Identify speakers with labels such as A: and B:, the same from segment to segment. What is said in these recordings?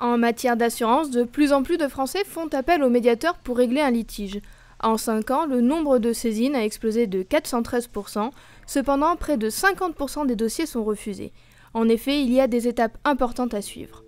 A: En matière d'assurance, de plus en plus de Français font appel aux médiateurs pour régler un litige. En 5 ans, le nombre de saisines a explosé de 413%, cependant près de 50% des dossiers sont refusés. En effet, il y a des étapes importantes à suivre.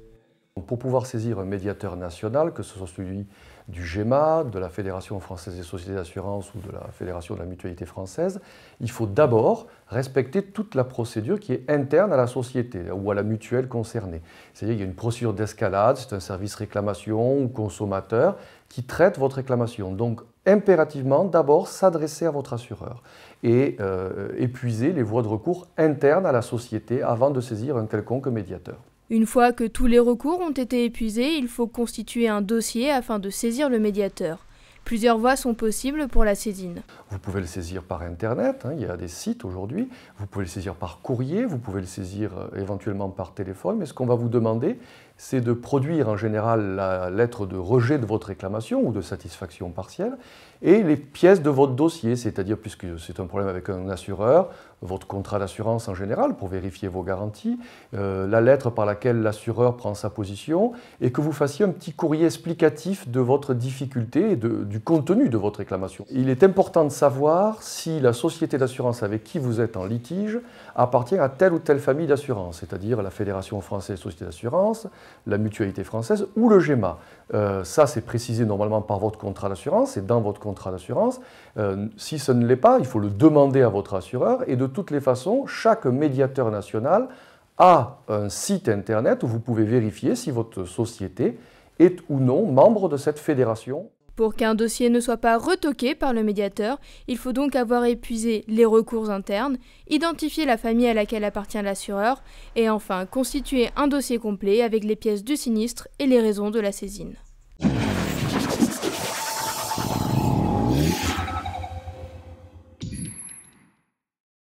B: Pour pouvoir saisir un médiateur national, que ce soit celui du GEMA, de la Fédération française des sociétés d'assurance ou de la Fédération de la mutualité française, il faut d'abord respecter toute la procédure qui est interne à la société ou à la mutuelle concernée. C'est-à-dire qu'il y a une procédure d'escalade, c'est un service réclamation ou consommateur qui traite votre réclamation. Donc impérativement d'abord s'adresser à votre assureur et euh, épuiser les voies de recours internes à la société avant de saisir un quelconque médiateur.
A: Une fois que tous les recours ont été épuisés, il faut constituer un dossier afin de saisir le médiateur. Plusieurs voies sont possibles pour la saisine.
B: Vous pouvez le saisir par Internet, hein, il y a des sites aujourd'hui, vous pouvez le saisir par courrier, vous pouvez le saisir euh, éventuellement par téléphone, mais ce qu'on va vous demander, c'est de produire en général la lettre de rejet de votre réclamation ou de satisfaction partielle et les pièces de votre dossier, c'est-à-dire puisque c'est un problème avec un assureur, votre contrat d'assurance en général pour vérifier vos garanties, euh, la lettre par laquelle l'assureur prend sa position et que vous fassiez un petit courrier explicatif de votre difficulté et de, du contenu de votre réclamation. Il est important de savoir si la société d'assurance avec qui vous êtes en litige appartient à telle ou telle famille d'assurance, c'est-à-dire la Fédération française des sociétés d'assurance, la mutualité française ou le GEMA. Euh, ça, c'est précisé normalement par votre contrat d'assurance et dans votre contrat d'assurance. Euh, si ce ne l'est pas, il faut le demander à votre assureur et de toutes les façons, chaque médiateur national a un site internet où vous pouvez vérifier si votre société est ou non membre de cette fédération.
A: Pour qu'un dossier ne soit pas retoqué par le médiateur, il faut donc avoir épuisé les recours internes, identifier la famille à laquelle appartient l'assureur et enfin constituer un dossier complet avec les pièces du sinistre et les raisons de la saisine.